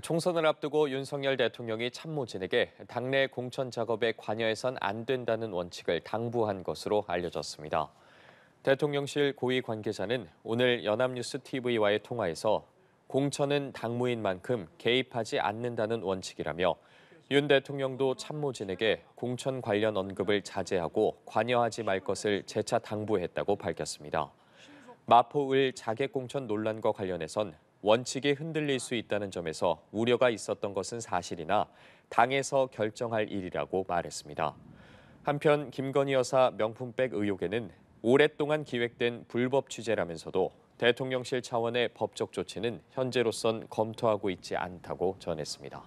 총선을 앞두고 윤석열 대통령이 참모진에게 당내 공천 작업에 관여해선 안 된다는 원칙을 당부한 것으로 알려졌습니다. 대통령실 고위 관계자는 오늘 연합뉴스 TV와의 통화에서 공천은 당무인 만큼 개입하지 않는다는 원칙이라며 윤 대통령도 참모진에게 공천 관련 언급을 자제하고 관여하지 말 것을 재차 당부했다고 밝혔습니다. 마포을 자객공천 논란과 관련해선 원칙이 흔들릴 수 있다는 점에서 우려가 있었던 것은 사실이나 당에서 결정할 일이라고 말했습니다. 한편 김건희 여사 명품백 의혹에는 오랫동안 기획된 불법 취재라면서도 대통령실 차원의 법적 조치는 현재로선 검토하고 있지 않다고 전했습니다.